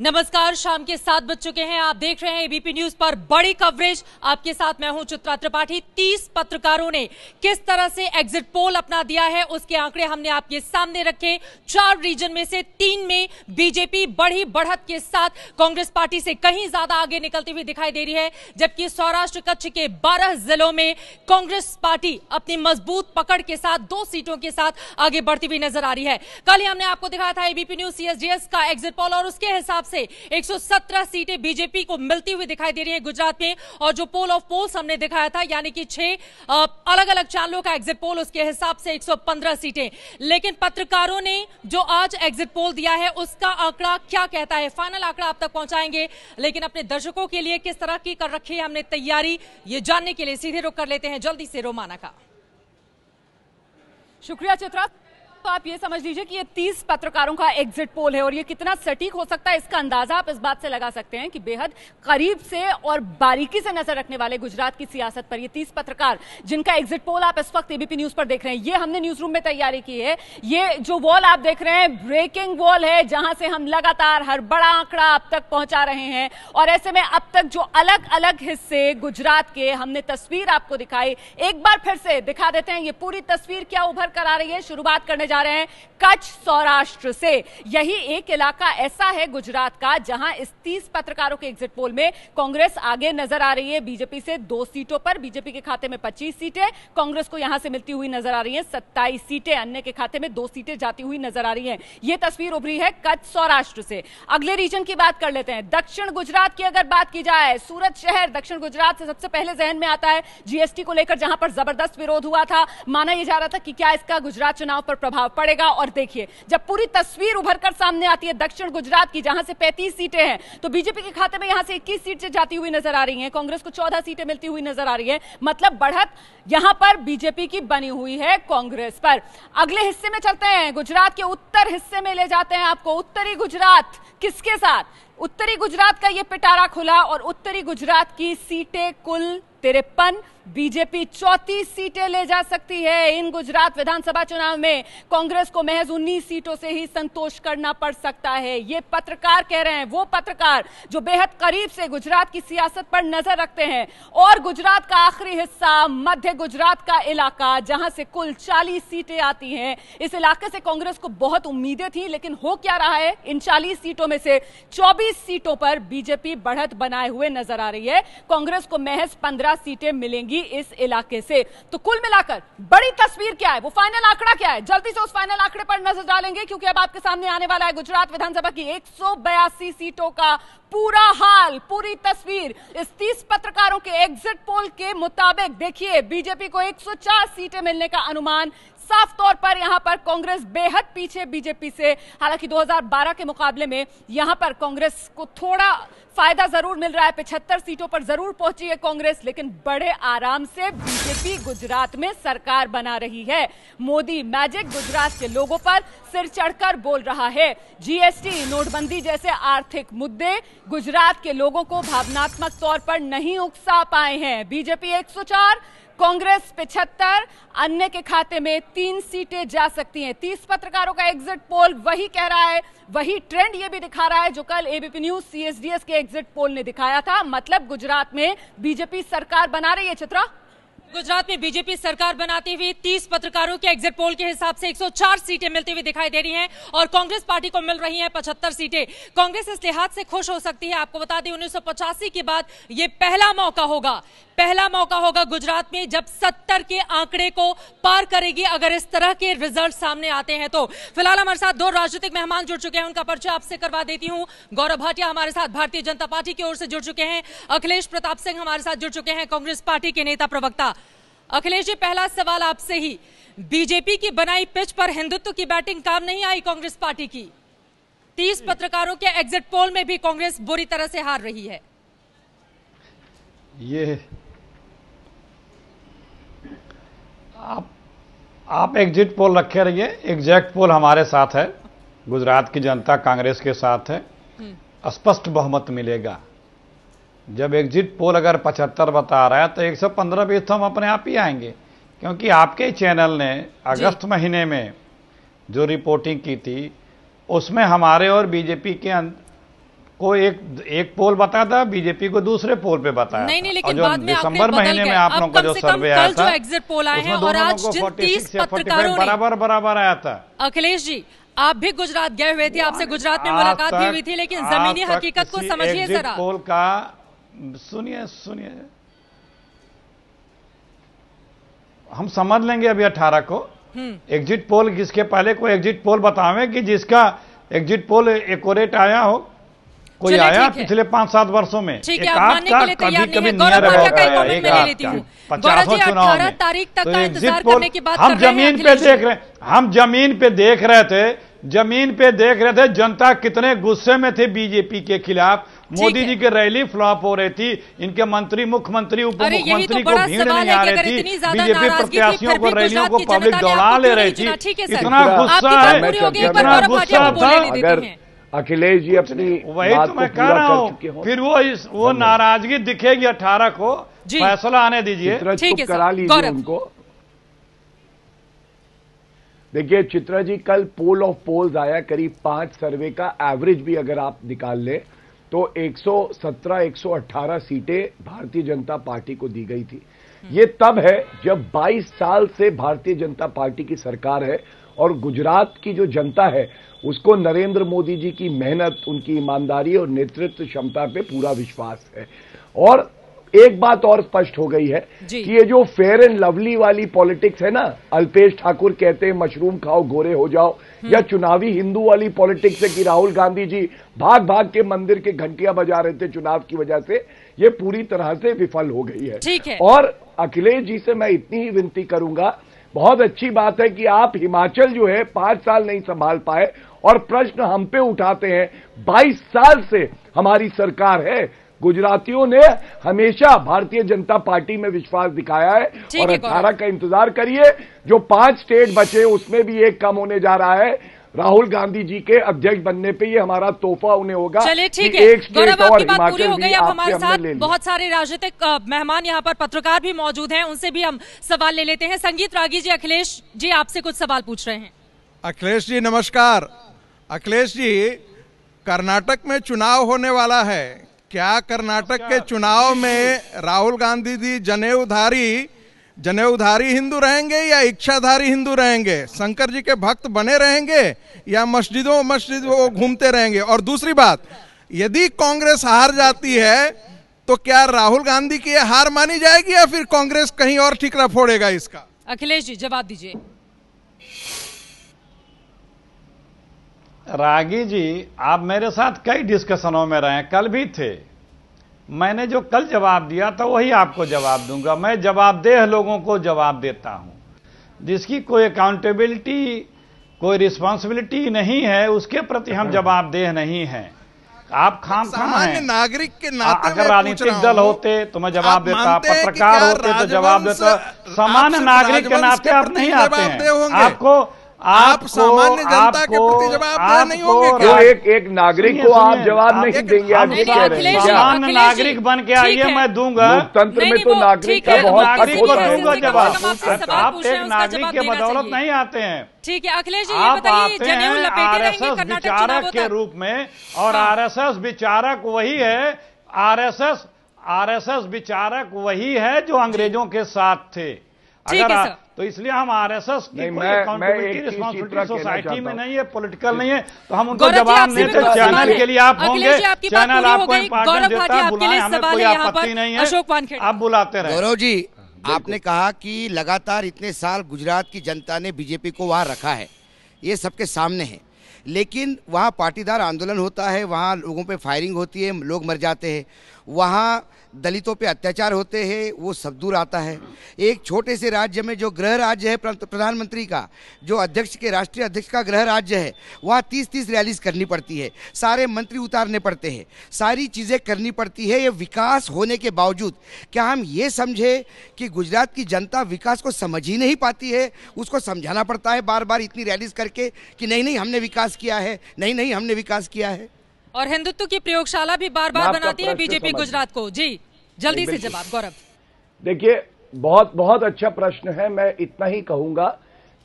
नमस्कार शाम के सात बज चुके हैं आप देख रहे हैं एबीपी न्यूज पर बड़ी कवरेज आपके साथ मैं हूं चित्रा त्रिपाठी तीस पत्रकारों ने किस तरह से एग्जिट पोल अपना दिया है उसके आंकड़े हमने आपके सामने रखे चार रीजन में से तीन में बीजेपी बड़ी बढ़त के साथ कांग्रेस पार्टी से कहीं ज्यादा आगे निकलती हुई दिखाई दे रही है जबकि सौराष्ट्र कच्छ के बारह जिलों में कांग्रेस पार्टी अपनी मजबूत पकड़ के साथ दो सीटों के साथ आगे बढ़ती हुई नजर आ रही है कल ही हमने आपको दिखाया था एबीपी न्यूज सीएसडीएस का एग्जिट पोल और उसके हिसाब से 117 सीटें बीजेपी को मिलती हुई दिखाई दे रही है गुजरात में और जो पोल ऑफ पोल्स हमने दिखाया था यानी कि छह अलग अलग चैनलों का एग्जिट पोल उसके हिसाब से 115 सीटें लेकिन पत्रकारों ने जो आज एग्जिट पोल दिया है उसका आंकड़ा क्या कहता है फाइनल आंकड़ा आप तक पहुंचाएंगे लेकिन अपने दर्शकों के लिए किस तरह की कर रखी है हमने तैयारी ये जानने के लिए सीधे रुक कर लेते हैं जल्दी से रोमाना का शुक्रिया चित्रा तो आप ये समझ लीजिए कि ये 30 पत्रकारों का एग्जिट पोल है और ये कितना सटीक हो सकता है इसका अंदाजा आप इस बात से लगा सकते हैं कि बेहद करीब से और बारीकी से नजर रखने वाले गुजरात की सियासत पर ये 30 पत्रकार जिनका एग्जिट पोल आप इस वक्त एबीपी न्यूज पर देख रहे हैं ये हमने न्यूज रूम में तैयारी की है ये जो वॉल आप देख रहे हैं ब्रेकिंग वॉल है जहां से हम लगातार हर बड़ा आंकड़ा आप तक पहुंचा रहे हैं और ऐसे में अब तक जो अलग अलग हिस्से गुजरात के हमने तस्वीर आपको दिखाई एक बार फिर से दिखा देते हैं ये पूरी तस्वीर क्या उभर कर आ रही है शुरुआत करने जा जा रहे हैं कच्छ सौराष्ट्र से यही एक इलाका ऐसा है गुजरात का जहां इस तीस पत्रकारों के एग्जिट पोल में कांग्रेस आगे नजर आ रही है बीजेपी से दो सीटों पर बीजेपी के खाते में पच्चीस सीटें कांग्रेस को यहां से मिलती हुई नजर आ रही है सत्ताईस सीटें अन्य के खाते में दो सीटें जाती हुई नजर आ रही है यह तस्वीर उभरी है कच्छ सौराष्ट्र से अगले रीजन की बात कर लेते हैं दक्षिण गुजरात की अगर बात की जाए सूरत शहर दक्षिण गुजरात से सबसे पहले जहन में आता है जीएसटी को लेकर जहां पर जबरदस्त विरोध हुआ था माना यह जा रहा था कि क्या इसका गुजरात चुनाव पर प्रभाव पड़ेगा और देखिए जब पूरी तस्वीर उभर कर सामने आती है दक्षिण गुजरात की जहां से 35 सीटें हैं तो बीजेपी के खाते में यहां से 21 सीट से जाती हुई नजर आ रही है कांग्रेस को 14 सीटें मिलती हुई नजर आ रही है मतलब बढ़त यहां पर बीजेपी की बनी हुई है कांग्रेस पर अगले हिस्से में चलते हैं गुजरात के उत्तर हिस्से में ले जाते हैं आपको उत्तरी गुजरात किसके साथ उत्तरी गुजरात का यह पिटारा खुला और उत्तरी गुजरात की सीटें कुल तिरपन बीजेपी चौतीस सीटें ले जा सकती है इन गुजरात विधानसभा चुनाव में कांग्रेस को महज उन्नीस सीटों से ही संतोष करना पड़ सकता है ये पत्रकार कह रहे हैं वो पत्रकार जो बेहद करीब से गुजरात की सियासत पर नजर रखते हैं और गुजरात का आखिरी हिस्सा मध्य गुजरात का इलाका जहां से कुल चालीस सीटें आती हैं इस इलाके से कांग्रेस को बहुत उम्मीदें थी लेकिन हो क्या रहा है इन चालीस सीटों में से चौबीस सीटों पर बीजेपी बढ़त बनाए हुए नजर आ रही है कांग्रेस को महज पंद्रह सीटें मिलेंगी जाएगी इस इलाके से तो कुल मिलाकर बड़ी तस्वीर क्या है वो फाइनल आंकड़ा क्या है जल्दी से उस फाइनल आंकड़े पर नजर डालेंगे क्योंकि अब आपके सामने आने वाला है गुजरात विधानसभा की एक सीटों का पूरा हाल पूरी तस्वीर इस तीस पत्रकारों के एग्जिट पोल के मुताबिक देखिए बीजेपी को 104 सीटें मिलने का अनुमान साफ तौर पर यहां पर कांग्रेस बेहद पीछे बीजेपी से हालांकि 2012 के मुकाबले में यहां पर कांग्रेस को थोड़ा फायदा जरूर मिल रहा है पिछहत्तर सीटों पर जरूर पहुंची है कांग्रेस लेकिन बड़े आराम से बीजेपी गुजरात में सरकार बना रही है मोदी मैजिक गुजरात के लोगों पर सिर चढ़कर बोल रहा है जीएसटी नोटबंदी जैसे आर्थिक मुद्दे गुजरात के लोगों को भावनात्मक तौर पर नहीं उकसा पाए हैं बीजेपी 104 कांग्रेस पिछहत्तर अन्य के खाते में तीन सीटें जा सकती हैं तीस पत्रकारों का एग्जिट पोल वही कह रहा है वही ट्रेंड ये भी दिखा रहा है जो कल एबीपी न्यूज सीएसडीएस के एग्जिट पोल ने दिखाया था मतलब गुजरात में बीजेपी सरकार बना रही है चित्रा गुजरात में बीजेपी सरकार बनाती हुई 30 पत्रकारों के एग्जिट पोल के हिसाब से 104 सीटें मिलती हुई दिखाई दे रही हैं और कांग्रेस पार्टी को मिल रही हैं 75 सीटें कांग्रेस इस लिहाज से खुश हो सकती है आपको बता दें उन्नीस के बाद यह पहला मौका होगा पहला मौका होगा गुजरात में जब सत्तर के आंकड़े को पार करेगी अगर इस तरह के रिजल्ट सामने आते हैं तो फिलहाल हमारे साथ दो राजनीतिक मेहमान जुड़ चुके हैं उनका परिचय आपसे करवा देती हूँ गौरव भाटिया हमारे साथ भारतीय जनता पार्टी की ओर से जुड़ चुके हैं अखिलेश प्रताप सिंह हमारे साथ जुड़ चुके हैं कांग्रेस पार्टी के नेता प्रवक्ता अखिलेश जी पहला सवाल आपसे ही बीजेपी की बनाई पिच पर हिंदुत्व की बैटिंग काम नहीं आई कांग्रेस पार्टी की तीस पत्रकारों के एग्जिट पोल में भी कांग्रेस बुरी तरह से हार रही है ये आप आप एग्जिट पोल रखे रहिए एग्जैक्ट पोल हमारे साथ है गुजरात की जनता कांग्रेस के साथ है हम्म। स्पष्ट बहुमत मिलेगा जब एग्जिट पोल अगर 75 बता रहा है तो 115 सौ पंद्रह बीस तो हम अपने आप ही आएंगे क्योंकि आपके चैनल ने अगस्त महीने में जो रिपोर्टिंग की थी उसमें हमारे और बीजेपी के अं- को एक एक पोल था बीजेपी को दूसरे पोल पे बताया नहीं नहीं लेकिन बाद में दिसंबर महीने में आप लोगों का जो सर्वे आया था एग्जिट पोल आए हैं और आज तीस पत्रकारों बराबर बराबर आया था अखिलेश जी आप भी गुजरात गए हुए थे आपसे गुजरात में मुलाकात भी हुई थी लेकिन जमीनी हकीकत को समझिए जरा पोल का सुनिए सुनिए हम समझ लेंगे अभी अठारह को एग्जिट हम्म। पोल किसके पहले को एग्जिट पोल बतावे कि जिसका एग्जिट पोल एकोरेट आया हो कोई आया पिछले पांच सात वर्षों में ठीक है मानने के लिए तैयार नहीं है गौरव माफिया का कमेंट में ले लेती हूँ गौरव जी अठारह तारीख तक तो का इंतजार करने की बात हम जमीन पे देख रहे हम जमीन पे देख रहे थे जमीन पे देख रहे थे जनता कितने गुस्से में थे बीजेपी के खिलाफ मोदी जी की रैली फ्लॉप हो रही थी इनके मंत्री मुख्यमंत्री उप तो मुख्यमंत्री तो को भीड़ नहीं आ रही थी बीजेपी प्रत्याशियों को रैलियों को पब्लिक दौड़ा ले रही थी इतना गुस्सा है इतना गुस्सा था अगर अखिलेश जी अपनी वही तो मैं कह रहा हूँ फिर वो इस वो नाराजगी दिखेगी अठारह को फैसला आने दीजिए करा लीजिए उनको देखिए चित्रा जी कल पोल ऑफ पोल्स आया करीब पांच सर्वे का एवरेज भी अगर आप निकाल ले तो 117 118 सीटें भारतीय जनता पार्टी को दी गई थी ये तब है जब 22 साल से भारतीय जनता पार्टी की सरकार है और गुजरात की जो जनता है उसको नरेंद्र मोदी जी की मेहनत उनकी ईमानदारी और नेतृत्व क्षमता पे पूरा विश्वास है और एक बात और स्पष्ट हो गई है कि ये जो फेयर एंड लवली वाली पॉलिटिक्स है ना अल्पेश ठाकुर कहते हैं मशरूम खाओ गोरे हो जाओ हम्म। या चुनावी हिंदू वाली पॉलिटिक्स है कि राहुल गांधी जी भाग भाग के मंदिर के घंटियां बजा रहे थे चुनाव की वजह से ये पूरी तरह से विफल हो गई है, ठीक है। और अखिलेश जी से मैं इतनी ही विनती करूंगा बहुत अच्छी बात है कि आप हिमाचल जो है पांच साल नहीं संभाल पाए और प्रश्न हम पे उठाते हैं बाईस साल से हमारी सरकार है गुजरातियों ने हमेशा भारतीय जनता पार्टी में विश्वास दिखाया है और अठारह का इंतजार करिए जो पांच स्टेट बचे उसमें भी एक कम होने जा रहा है राहुल गांधी जी के अध्यक्ष बनने पे ये हमारा तोहफा उन्हें होगा चलिए ठीक है गौरव आपकी बात पूरी हो गई अब हमारे साथ बहुत सारे राजनीतिक मेहमान यहाँ पर पत्रकार भी मौजूद हैं उनसे भी हम सवाल ले लेते हैं संगीत रागी जी अखिलेश जी आपसे कुछ सवाल पूछ रहे हैं अखिलेश जी नमस्कार अखिलेश जी कर्नाटक में चुनाव होने वाला है क्या कर्नाटक के चुनाव में राहुल गांधी जी जनेऊधारी जनेऊधारी हिंदू रहेंगे या इच्छाधारी हिंदू रहेंगे शंकर जी के भक्त बने रहेंगे या मस्जिदों मस्जिद वो घूमते रहेंगे और दूसरी बात यदि कांग्रेस हार जाती है तो क्या राहुल गांधी की हार मानी जाएगी या फिर कांग्रेस कहीं और ठिकरा फोड़ेगा इसका अखिलेश जी जवाब दीजिए रागी जी आप मेरे साथ कई डिस्कशनों में रहे कल भी थे मैंने जो कल जवाब दिया था वही आपको जवाब दूंगा मैं जवाबदेह लोगों को जवाब देता हूं जिसकी कोई अकाउंटेबिलिटी कोई रिस्पॉन्सिबिलिटी नहीं है उसके प्रति हम जवाबदेह नहीं है आप खाम खाम है नागरिक के नाते अगर राजनीतिक दल होते तो मैं जवाब देता पत्रकार होते तो जवाब देता सामान्य नागरिक के नाते आप नहीं आते हैं आपको आप सामान्य जनता के प्रति जवाब नहीं होंगे क्या एक एक नागरिक को आप जवाब नहीं देंगे आप सामान्य नागरिक बन के आइए मैं दूंगा तंत्र में तो नागरिक का बहुत नागरिक को दूंगा जवाब आप एक नागरिक के बदौलत नहीं आते हैं ठीक है अखिलेश जी आप आते हैं आर एस एस विचारक के रूप में और हाँ। आर एस एस विचारक वही है R R S S S S विचारक वही है जो अंग्रेजों के साथ थे अगर आ, तो इसलिए हम आरएसएस की कोई अकाउंटेबिलिटी रिस्पॉन्सिबिलिटी सोसाइटी में नहीं है पॉलिटिकल नहीं है तो हम उनको जवाब नहीं देते चैनल तो के लिए आप होंगे चैनल आपको इम्पोर्टेंस देता है बुलाएं हमें कोई आपत्ति नहीं है आप बुलाते रहे गौरव जी आपने कहा कि लगातार इतने साल गुजरात की जनता ने बीजेपी को वहाँ रखा है ये सबके सामने है लेकिन वहाँ पाटीदार आंदोलन होता है वहाँ लोगों पे फायरिंग होती है लोग मर जाते हैं वहाँ दलितों पे अत्याचार होते हैं वो सब दूर आता है एक छोटे से राज्य में जो गृह राज्य है प्रधानमंत्री का जो अध्यक्ष के राष्ट्रीय अध्यक्ष का गृह राज्य है वहाँ तीस तीस रैलीज करनी पड़ती है सारे मंत्री उतारने पड़ते हैं सारी चीज़ें करनी पड़ती है ये विकास होने के बावजूद क्या हम ये समझे कि गुजरात की जनता विकास को समझ ही नहीं पाती है उसको समझाना पड़ता है बार बार इतनी रैलीज करके कि नहीं नहीं हमने विकास किया है नहीं नहीं हमने विकास किया है और हिंदुत्व की प्रयोगशाला भी बार बार बनाती है बीजेपी गुजरात को जी जल्दी से जवाब गौरव देखिए बहुत बहुत अच्छा प्रश्न है मैं इतना ही कहूंगा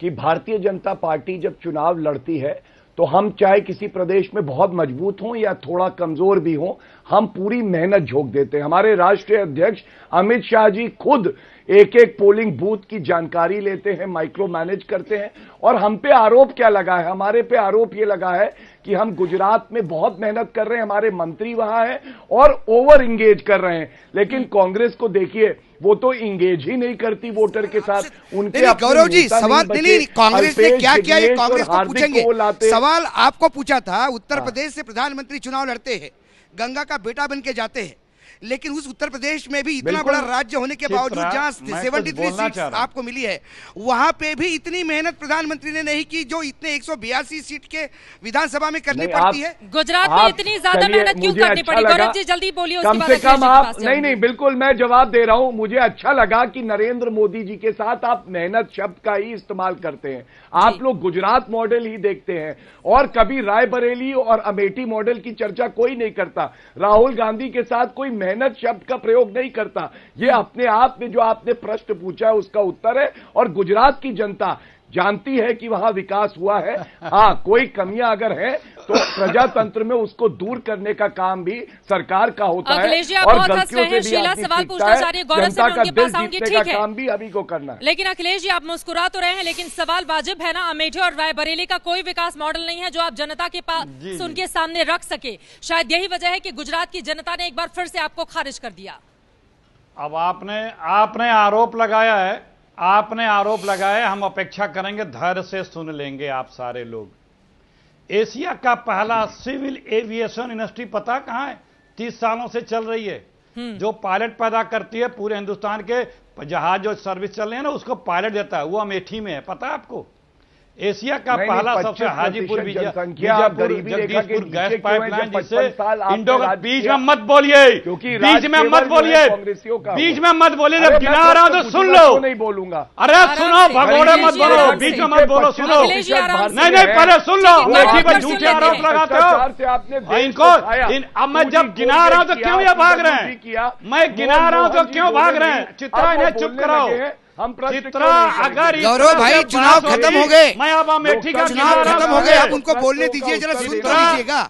कि भारतीय जनता पार्टी जब चुनाव लड़ती है तो हम चाहे किसी प्रदेश में बहुत मजबूत हों या थोड़ा कमजोर भी हों हम पूरी मेहनत झोंक देते हैं हमारे राष्ट्रीय अध्यक्ष अमित शाह जी खुद एक एक पोलिंग बूथ की जानकारी लेते हैं माइक्रो मैनेज करते हैं और हम पे आरोप क्या लगा है हमारे पे आरोप ये लगा है कि हम गुजरात में बहुत मेहनत कर रहे हैं हमारे मंत्री वहां हैं और ओवर इंगेज कर रहे हैं लेकिन कांग्रेस को देखिए वो तो इंगेज ही नहीं करती वोटर के साथ उनके गौरव जी सवाल दिल्ली कांग्रेस ने क्या किया ये कांग्रेस को पूछेंगे सवाल आपको पूछा था उत्तर हाँ। प्रदेश से प्रधानमंत्री चुनाव लड़ते हैं गंगा का बेटा बन के जाते हैं लेकिन उस उत्तर प्रदेश में भी इतना बड़ा राज्य होने के बावजूद जहाँ सेवेंटी थ्री सीट आपको मिली है वहाँ पे भी इतनी मेहनत प्रधानमंत्री ने नहीं की जो इतने एक सीट के विधानसभा में करनी पड़ती है गुजरात में इतनी ज्यादा मेहनत क्यों करनी अच्छा पड़ी गौरव जी जल्दी बोलिए कम से कम आप नहीं नहीं बिल्कुल मैं जवाब दे रहा हूँ मुझे अच्छा लगा कि नरेंद्र मोदी जी के साथ आप मेहनत शब्द का ही इस्तेमाल करते हैं आप लोग गुजरात मॉडल ही देखते हैं और कभी रायबरेली और अमेठी मॉडल की चर्चा कोई नहीं करता राहुल गांधी के साथ कोई मेहनत मेहनत शब्द का प्रयोग नहीं करता ये अपने आप में जो आपने प्रश्न पूछा है उसका उत्तर है और गुजरात की जनता जानती है कि वहां विकास हुआ है हाँ कोई कमियां अगर है तो प्रजातंत्र में उसको दूर करने का काम भी सरकार का होता है और गलतियों से भी सवाल पूछना चाह रही है उनके पास आऊंगी ठीक है काम भी अभी को करना है लेकिन अखिलेश जी आप मुस्कुरा तो रहे हैं लेकिन सवाल वाजिब है ना अमेठी और रायबरेली का कोई विकास मॉडल नहीं है जो आप जनता के पास उनके सामने रख सके शायद यही वजह है की गुजरात की जनता ने एक बार फिर से आपको खारिज कर दिया अब आपने आपने आरोप लगाया है आपने आरोप लगाया हम अपेक्षा करेंगे धैर्य से सुन लेंगे आप सारे लोग एशिया का पहला सिविल एविएशन इंडस्ट्री पता कहां है तीस सालों से चल रही है हम्म। जो पायलट पैदा करती है पूरे हिंदुस्तान के जहाज जो सर्विस चल रही है ना उसको पायलट देता है वो अमेठी में है पता है आपको एशिया का पहला सबसे हाजीपुर जगदीशपुर गैस पाइपलाइन जिससे इंडो का बीच में मत बोलिए क्योंकि बीच में मत बोलिए बीच में मत बोलिए जब गिना रहा तो, तो सुन लो नहीं बोलूंगा अरे सुनो भगोड़े मत बोलो बीच में मत बोलो सुनो नहीं नहीं पहले सुन लो झूठे आरोप लगाते हो इनको अब मैं जब गिना रहा हूँ तो क्यों ये भाग रहे हैं मैं गिना रहा हूँ तो क्यों भाग रहे हैं चित्रा इन्हें चुप कराओ हम अगर गौरव भाई चुनाव खत्म हो गए मैं अब अमेठी का चुनाव खत्म हो गए आप उनको बोलने दीजिए जरा सुन तो लीजिएगा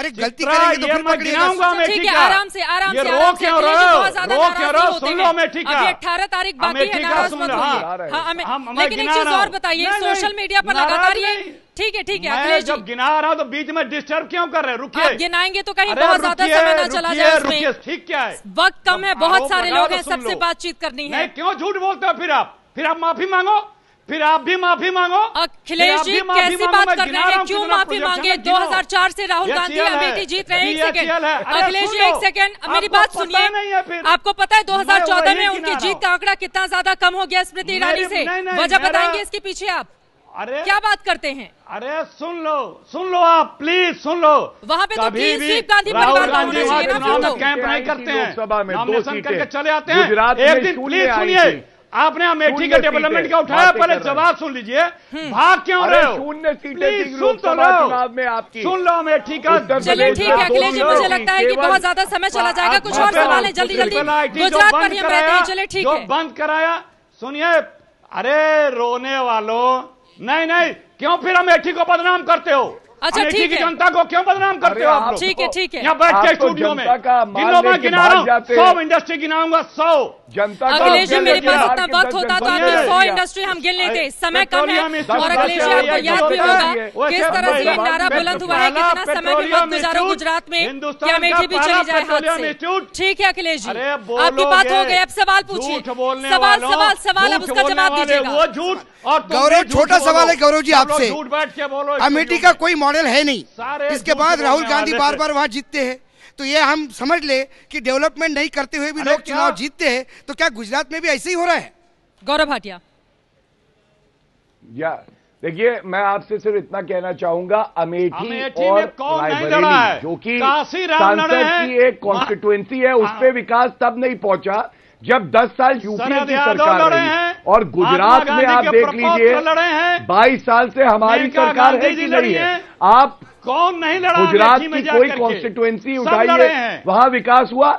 अरे गलती करेंगे तो फिर पकड़ेगा ठीक है आराम से आराम से रो क्यों रहे हो रो क्यों रहे हो सुन लो मैं ठीक है अभी 18 तारीख बाकी है नाराज मत होइए हां हाँ, हमें लेकिन एक चीज और बताइए सोशल मीडिया पर लगातार ये ठीक है ठीक है मैं जब गिना रहा हूँ तो बीच में डिस्टर्ब क्यों कर रहे हैं रुकिए गिनाएंगे तो कहीं बहुत ज्यादा समय ना चला जाए रुकिए ठीक क्या है वक्त कम है बहुत सारे लोग तो हैं सबसे बातचीत करनी है क्यों झूठ बोलते हो फिर आप फिर आप माफी मांगो फिर आप भी माफी मांगो अखिलेश जी कैसी बात कर रहे हैं क्यों माफी मांगे 2004 से राहुल गांधी अमेठी जीत रहे हैं एक सेकंड अखिलेश जी एक सेकंड मेरी बात सुनिए आपको पता है 2014 में उनकी जीत का आंकड़ा कितना ज्यादा कम हो गया स्मृति ईरानी से वजह बताएंगे इसके पीछे आप अरे क्या बात करते हैं अरे सुन लो सुन लो आप प्लीज सुन लो वहाँ पे तो गांधी राहुल गांधी कैंप नहीं करते हैं चले आते हैं एक दिन प्लीज सुनिए आपने अमेठी के डेवलपमेंट का उठाया पहले जवाब सुन लीजिए हम्म। भाग क्यों रहे हो सुन तो लो में आपकी सुन लो अमेठी का चलिए ठीक है अखिलेश जी मुझे लगता है कि बहुत ज्यादा समय चला जाएगा कुछ और सवाल है जल्दी जल्दी गुजरात चलिए ठीक है बंद कराया सुनिए अरे रोने वालों नहीं नहीं क्यों फिर अमेठी को बदनाम करते हो अच्छा ठीक है जनता को क्यों बदनाम करते हो आप लोग ठीक है ठीक है यहाँ बैठ के तो स्टूडियो में गिनो मैं गिना रहा हूँ सौ इंडस्ट्री गिनाऊंगा सौ जनता अखिलेश जी मेरे पास इतना वक्त होता तो आपने सौ इंडस्ट्री हम गिन लेते समय कम है और अखिलेश जी आपको याद भी होगा किस तरह से नारा बुलंद हुआ है कितना समय के वक्त गुजारो गुजरात में क्या अमेठी भी चली जाए हाथ से ठीक है अखिलेश जी आपकी बात हो गई अब सवाल पूछिए सवाल सवाल सवाल अब उसका जवाब दीजिएगा गौरव छोटा सवाल है गौरव जी आपसे अमेठी का कोई मॉडल है नहीं इसके बाद राहुल गांधी बार बार वहाँ जीतते हैं तो ये हम समझ ले कि डेवलपमेंट नहीं करते हुए भी लोग चुनाव जीतते हैं तो क्या गुजरात में भी ऐसे ही हो रहा है गौरव भाटिया या देखिए मैं आपसे सिर्फ इतना कहना चाहूंगा अमेठी, और रायबरेली जो कि सांसद की एक कॉन्स्टिट्यूएंसी है उस पर हाँ। विकास तब नहीं पहुंचा जब 10 साल यूपी की सरकार रही और गुजरात में आप देख लीजिए 22 साल से हमारी सरकार है कि नहीं है आप कौन नहीं लड़ा गुजरात की कोई कॉन्स्टिट्युएंसी उठाई है वहां विकास हुआ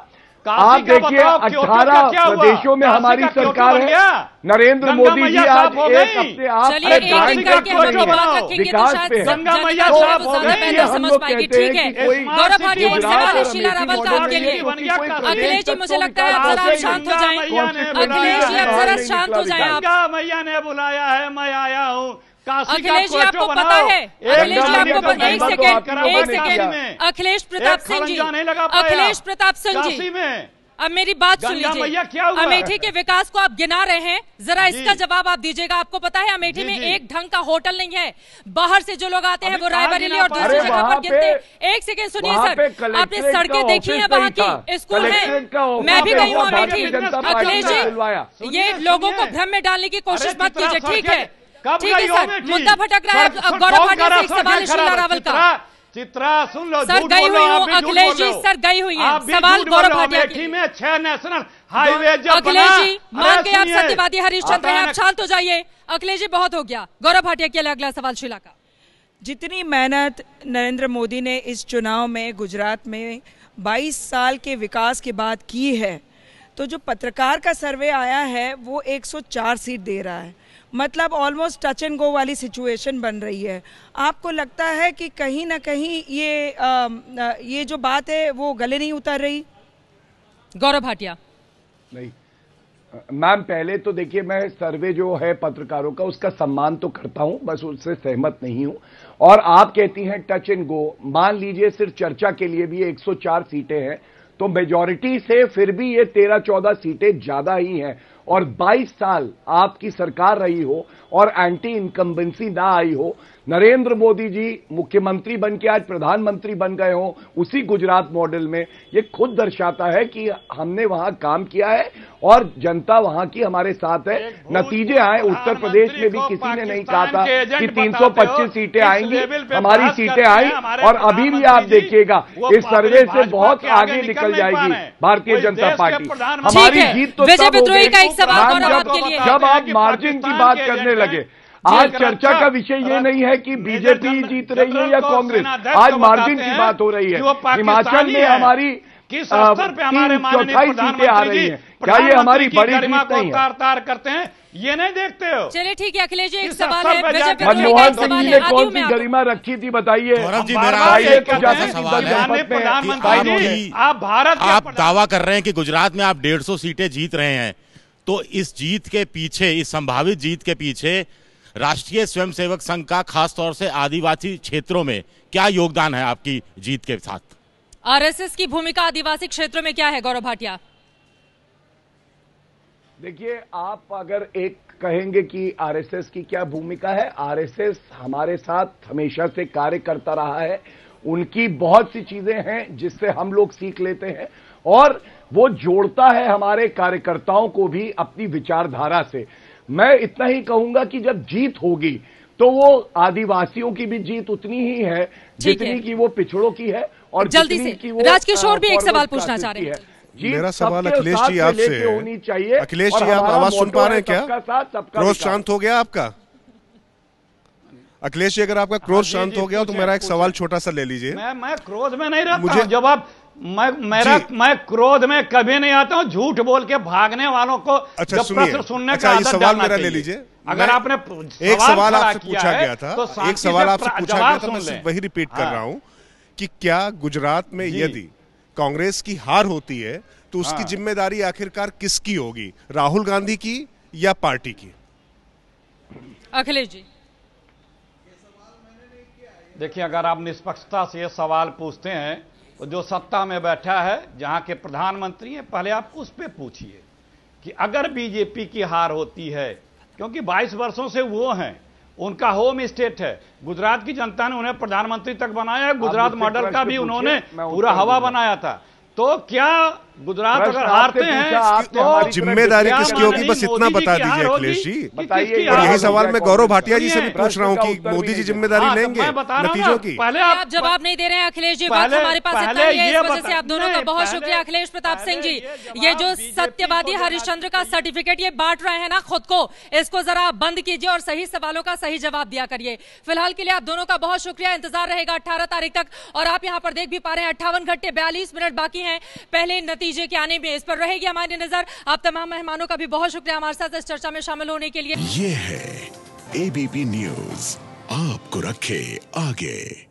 आप देखिए अठारह प्रदेशों में हमारी सरकार है नरेंद्र मोदी जी आज एक हफ्ते आप तो विकास पे गंगा मैया साहब हो गई हम लोग कहते हैं कि कोई अखिलेश जी मुझे तो लगता है आप शांत हो जाए अखिलेश जी अब जरा शांत हो जाएं गंगा मैया ने बुलाया है मैं आया हूँ अखिलेश जी आपको पता है अखिलेश जी आपको एक सेकेंड एक सेकेंड अखिलेश प्रताप सिंह जी अखिलेश प्रताप सिंह जी अब मेरी बात सुन लीजिए अमेठी के विकास को आप गिना रहे हैं जरा इसका जवाब आप दीजिएगा आपको पता है अमेठी में एक ढंग का होटल नहीं है बाहर से जो लोग आते हैं वो रायबरेली और दूसरी जगह पर गिरते एक सेकेंड सुनिए सर आपने सड़कें देखी है वहाँ की स्कूल है मैं भी गई हूँ अमेठी अखिलेश जी ये लोगों को भ्रम में डालने की कोशिश मत कीजिए ठीक है ठीक है सर मुद्दा भटक रहा है अब गौरव पाटिल से सवाल है रावल का चित्रा सुन लो सर गई हुई हूँ अखिलेश जी सर गई हुई है सवाल गौरव भाटिया में छह नेशनल हाईवे अखिलेश जी मान के आप सत्यवादी हरीश चंद्र आप शांत हो जाइए अखिलेश जी बहुत हो गया गौरव भाटिया के लिए अगला सवाल शिला का जितनी मेहनत नरेंद्र मोदी ने इस चुनाव में गुजरात में 22 साल के विकास के बाद की है तो जो पत्रकार का सर्वे आया है वो 104 सीट दे रहा है मतलब ऑलमोस्ट टच एंड गो वाली सिचुएशन बन रही है आपको लगता है कि कहीं ना कहीं ये आ, ये जो बात है वो गले नहीं उतर रही गौरव भाटिया नहीं मैम पहले तो देखिए मैं सर्वे जो है पत्रकारों का उसका सम्मान तो करता हूं बस उससे सहमत नहीं हूं और आप कहती हैं टच एंड गो मान लीजिए सिर्फ चर्चा के लिए भी 104 सीटें हैं तो मेजॉरिटी से फिर भी ये 13-14 सीटें ज्यादा ही हैं और 22 साल आपकी सरकार रही हो और एंटी इनकम्बेंसी ना आई हो नरेंद्र मोदी जी मुख्यमंत्री बन के आज प्रधानमंत्री बन गए हो उसी गुजरात मॉडल में ये खुद दर्शाता है कि हमने वहां काम किया है और जनता वहां की हमारे साथ है नतीजे आए उत्तर प्रदेश में भी किसी ने नहीं कहा था कि 325 सीटें आएंगी हमारी सीटें आई और अभी भी आप देखिएगा इस सर्वे से बहुत आगे निकल जाएगी भारतीय जनता पार्टी हमारी जीत तो एक सवाल जब, आपके लिए जब आप मार्जिन की बात करने लगे आज चर्चा का विषय ये नहीं है कि बीजेपी जीत रही है या कांग्रेस आज मार्जिन की बात हो रही है हिमाचल में हमारी किस अवसर पे हमारे माननीय प्रधानमंत्री जी क्या ये हमारी बड़ी गरिमा को तार तार करते हैं ये नहीं देखते हो चलिए ठीक है अखिलेश जी एक सवाल है मनमोहन सिंह जी ने कौन सी गरिमा रखी थी बताइए प्रधानमंत्री आप भारत आप दावा कर रहे हैं कि गुजरात में आप डेढ़ सौ सीटें जीत रहे हैं तो इस जीत के पीछे इस संभावित जीत के पीछे राष्ट्रीय स्वयंसेवक संघ का खास तौर से आदिवासी क्षेत्रों में क्या योगदान है आपकी जीत के साथ आरएसएस की भूमिका आदिवासी क्षेत्रों में क्या है गौरव भाटिया देखिए आप अगर एक कहेंगे कि आरएसएस की क्या भूमिका है आरएसएस हमारे साथ हमेशा से कार्य करता रहा है उनकी बहुत सी चीजें हैं जिससे हम लोग सीख लेते हैं और वो जोड़ता है हमारे कार्यकर्ताओं को भी अपनी विचारधारा से मैं इतना ही कहूंगा कि जब जीत होगी तो वो आदिवासियों की भी जीत उतनी ही है जितनी की वो पिछड़ों की है और जल्दी से की राजकिशोर भी एक सवाल पूछना चाह रहे हैं मेरा सवाल अखिलेश जी आपसे होनी चाहिए अखिलेश जी आप आवाज सुन पा रहे हैं क्या क्रोध शांत हो गया आपका अखिलेश जी अगर आपका हाँ, क्रोध शांत हो गया तो मेरा एक सवाल छोटा सा ले लीजिए मैं मैं क्रोध में नहीं रहा मुझे जब आप मैं मेरा मैं क्रोध में कभी नहीं आता हूँ झूठ बोल के भागने वालों को अच्छा, जब प्रश्न सुनने अच्छा, का सवाल मेरा ले लीजिए अगर आपने एक सवाल आपसे पूछा गया था तो एक सवाल आपसे पूछा गया था मैं वही रिपीट कर हाँ। रहा हूँ कि क्या गुजरात में यदि कांग्रेस की हार होती है तो उसकी हाँ। जिम्मेदारी आखिरकार किसकी होगी राहुल गांधी की या पार्टी की अखिलेश जी देखिए अगर आप निष्पक्षता से ये सवाल पूछते हैं जो सत्ता में बैठा है जहां के प्रधानमंत्री हैं पहले आप उस पर पूछिए कि अगर बीजेपी की हार होती है क्योंकि 22 वर्षों से वो हैं उनका होम स्टेट है गुजरात की जनता ने उन्हें प्रधानमंत्री तक बनाया है गुजरात मॉडल का भी उन्होंने पूरा हवा बनाया था तो क्या गुजरात अगर हारते हैं तो जिम्मेदारी किसकी होगी बस इतना बता दीजिए अखिलेश जी बताइए और यही सवाल मैं गौरव भाटिया जी से भी पूछ रहा हूँ कि मोदी जी जिम्मेदारी हाँ, तो लेंगे नतीजों की पहले आप जवाब नहीं दे रहे हैं अखिलेश जी बात हमारे पास इतना ही है इस से आप दोनों का बहुत शुक्रिया अखिलेश प्रताप सिंह जी ये जो सत्यवादी हरिश्चंद्र का सर्टिफिकेट ये बांट रहे हैं ना खुद को इसको जरा बंद कीजिए और सही सवालों का सही जवाब दिया करिए फिलहाल के लिए आप दोनों का बहुत शुक्रिया इंतजार रहेगा अठारह तारीख तक और आप यहाँ पर देख भी पा रहे हैं अट्ठावन घंटे बयालीस मिनट बाकी है पहले नतीजे लीजिए के आने में इस पर रहेगी हमारी नजर आप तमाम मेहमानों का भी बहुत शुक्रिया हमारे साथ इस चर्चा में शामिल होने के लिए ये है एबीपी न्यूज आपको रखे आगे